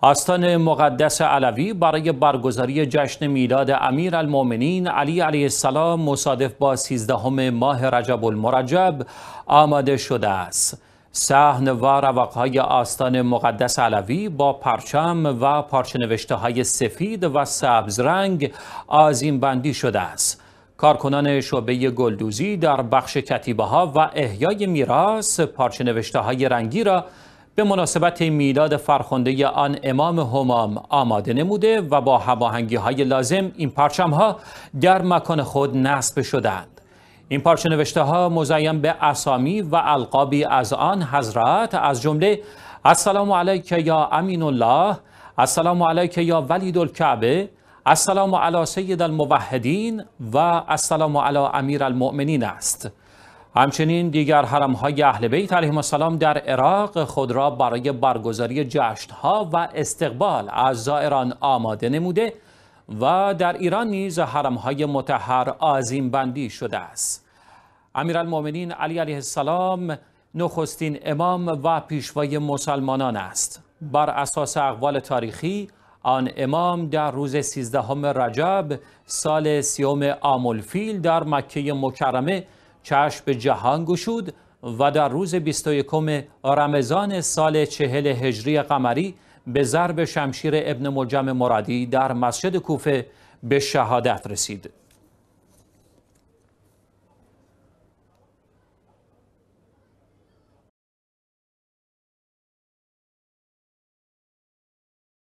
آستان مقدس علوی برای برگزاری جشن میلاد امیر المومنین علی علیه السلام مصادف با 13 ماه رجب المرجب آماده شده است. صحن و رواقهای آستان مقدس علوی با پرچم و پارچنوشته های سفید و سبز رنگ آزیم بندی شده است. کارکنان شعبه گلدوزی در بخش کتیبه ها و احیای میراث پارچنوشته های رنگی را به مناسبت میلاد فرخنده آن امام همام آماده نموده و با هماهنگی های لازم این پرچم ها در مکان خود نصب شدند این پارچه نوشته ها مزین به اسامی و القابی از آن حضرت از جمله السلام علیک یا امین الله السلام علیک یا ولید الکعبه السلام علی سید الموحدین و السلام علی امیر المؤمنین است همچنین دیگر حرم های اهل بیت علیهم السلام در عراق خود را برای برگزاری جشن ها و استقبال از زائران آماده نموده و در ایران نیز حرم های متحر آزیم بندی شده است امیرالمومنین علی علیه السلام نخستین امام و پیشوای مسلمانان است بر اساس اقوال تاریخی آن امام در روز سیزدهم رجب سال سیوم آمولفیل در مکه مکرمه چشم به جهان گشود و در روز 21 رمضان سال چهل هجری قمری به ضرب شمشیر ابن ملجم مرادی در مسجد کوفه به شهادت رسید.